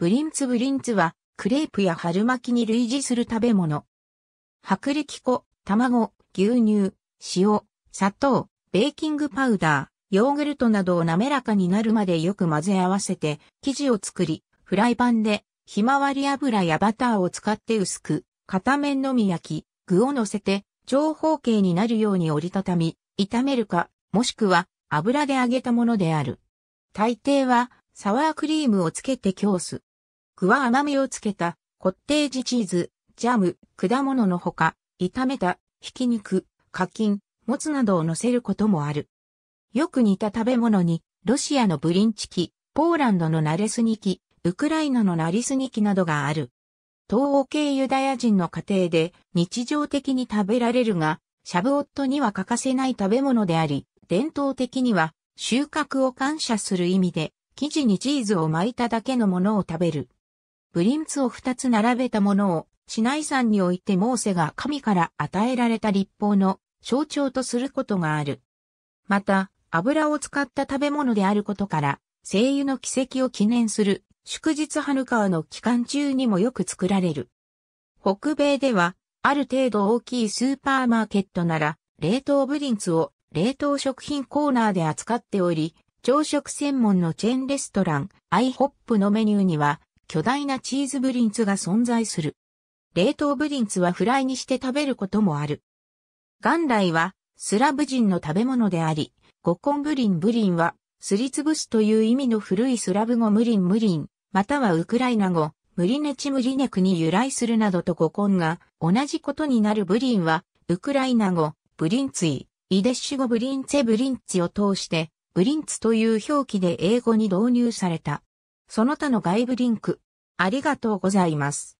ブリンツブリンツは、クレープや春巻きに類似する食べ物。薄力粉、卵、牛乳、塩、砂糖、ベーキングパウダー、ヨーグルトなどを滑らかになるまでよく混ぜ合わせて、生地を作り、フライパンで、ひまわり油やバターを使って薄く、片面のみ焼き、具を乗せて、長方形になるように折りたたみ、炒めるか、もしくは油で揚げたものである。大抵は、サワークリームをつけて供す。具は甘みをつけた、コッテージチーズ、ジャム、果物のほか、炒めた、ひき肉、課金、もつなどを乗せることもある。よく似た食べ物に、ロシアのブリンチキ、ポーランドのナレスニキ、ウクライナのナリスニキなどがある。東欧系ユダヤ人の家庭で日常的に食べられるが、シャブオットには欠かせない食べ物であり、伝統的には収穫を感謝する意味で、生地にチーズを巻いただけのものを食べる。ブリンツを二つ並べたものを、市内山においてモーセが神から与えられた立法の象徴とすることがある。また、油を使った食べ物であることから、精油の奇跡を記念する祝日ハヌカの期間中にもよく作られる。北米では、ある程度大きいスーパーマーケットなら、冷凍ブリンツを冷凍食品コーナーで扱っており、朝食専門のチェーンレストラン、アイホップのメニューには、巨大なチーズブリンツが存在する。冷凍ブリンツはフライにして食べることもある。元来はスラブ人の食べ物であり、ゴコンブリンブリンはすりつぶすという意味の古いスラブ語ムリンムリン、またはウクライナ語、ムリネチムリネクに由来するなどと語根が同じことになるブリンは、ウクライナ語、ブリンツイ、イデッシュ語ブリンツェブリンツィを通して、ブリンツという表記で英語に導入された。その他の外部リンク。ありがとうございます。